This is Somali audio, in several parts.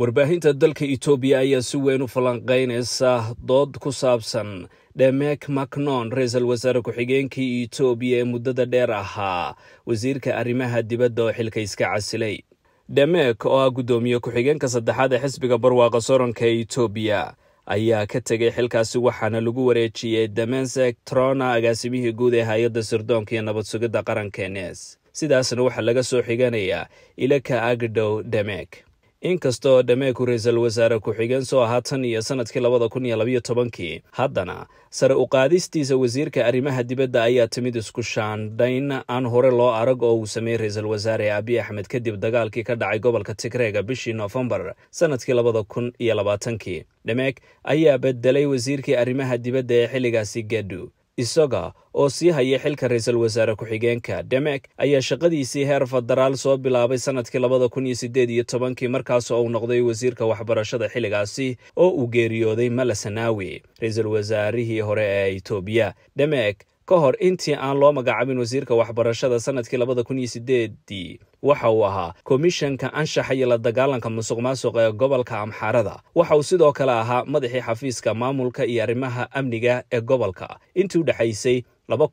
warbaahinta dalka etoobiya ayaa si weyn u falanqaynaysa dood ku saabsan dhemeek macnon ra-iisul wasaare ku-xigeenkii etoobiya ee muddada dheer ahaa wasiirka arrimaha dibadda oo xilka iska casilay dhemeek oo ah guddoomiye ku-xigeenka saddexaad ee xisbiga barwaaqa soranka ee etoobiya ayaa ka tegay xilkaasi waxaana lagu wareejiyey demensek trona agaasimihii guud ee hay-adda sirdoonka iyo nabad sugidda qaranka enes sidaasna waxaa laga soo xiganayaa ilaka agdhow dhemeek inkastoo dhameeku ra-iisul wasaare ku-xigeen soo ahaa tan iyo sannadkii labada kun iyo labiyo tobankii haddana sare uqaadistiisa wasiirka arrimaha dibadda ayaa timid isku shaandhayn aan hore loo arag oo uu sameeyey ra-iisul wasaare abiy axmed kadib dagaalkii ka dhacay gobolka tigreega bishii noofembar sannadkii labada kun iyo labaatankii dhameeg ayaa bedelay wasiirkii arrimaha dibadda ee xilligaasi gedu isaga oo sii haya xilka ra-iisul wasaare ku-xigeenka demek ayaa shaqadiisii heer federaal soo bilaabay sannadkii labada kun iyo siddeed iyo tobankii markaasoo uu noqday wasiirka waxbarashada xilligaasi oo uu geeriyooday mala sanaawi ra-iisul wasaarihii hore ee itoobiya demek ka hor intii aan loo magacaabin wasiirka waxbarashada sanadkii labada kun iyo siddeeddii waxa uu ahaa komishanka anshaxa iyo la dagaalanka musuq maasuq ee gobolka amxaarada waxa uu sidoo kale ahaa madaxii xafiiska maamulka iyo arrimaha amniga ee gobolka intii u dhexaysay laba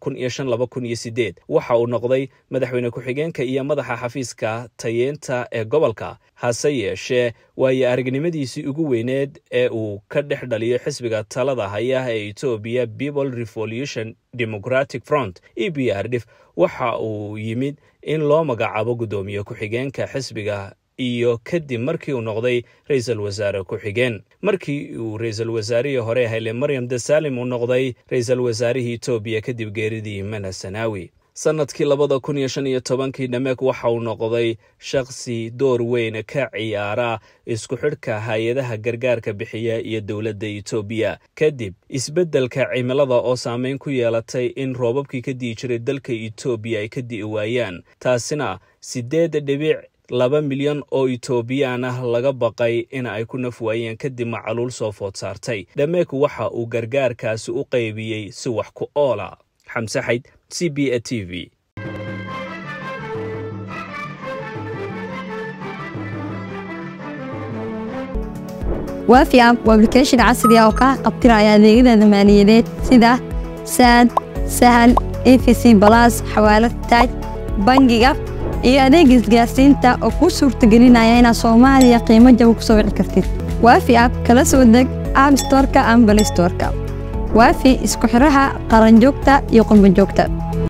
waxa uu noqday madaxweyne ku-xigeenka iyo madaxa xafiiska tayeenta ee gobolka hase yeeshee waaye aragnimadiisii ugu weyneed ee uu ka dhex dhaliyo xisbiga talada haya ee etoobiya people revolution democratic front e b r dif waxa uu yimid in loo magacaabo guddoomiye ku-xigeenka xisbiga iyo kadib markii uu noqday ra-iisul wasaare ku xigeen markii uu ra-iisul wasaarihii hore hayle maryam dasalim uu noqday ra iisal wasaarihii etoobiya kadib geeridii mana sanaawi sanadkii labada kun iyo shan iyo tobankii dhameek waxa uu noqday shakhsi door weyn ka ciyaara isku xidhka hay-adaha gargaarka bixiya iyo dowladda etoobiya kadib isbeddelka cimilada oo saameyn ku yeelatay in roobabkii ka di'i jiray dalka etoobiya ay ka di'i waayaan taasina siddeed dhibic laba milyan oo itoobiyaan ah laga baqay in ay ku nafwaayeen kadib macaluul soo food saartay dhameeku waxa uu gargaarkaasi u qaybiyey si wax ku oola xamse xayd c b a t v waafi app waa ablication casri ah oo kaa qabtiraya adeegyada maaliyadeed sida saad sahal efc balas xawaalad taaj bangiga iyo adeeg isgaarsiinta oo kuu suurtagelinaya inaad soomaaliya qiimo jabo ku soo wici kartid waafi app kala soo deg app storeka ama balay storeka waafi isku xidhaha qaranjoogta iyo qurbajoogta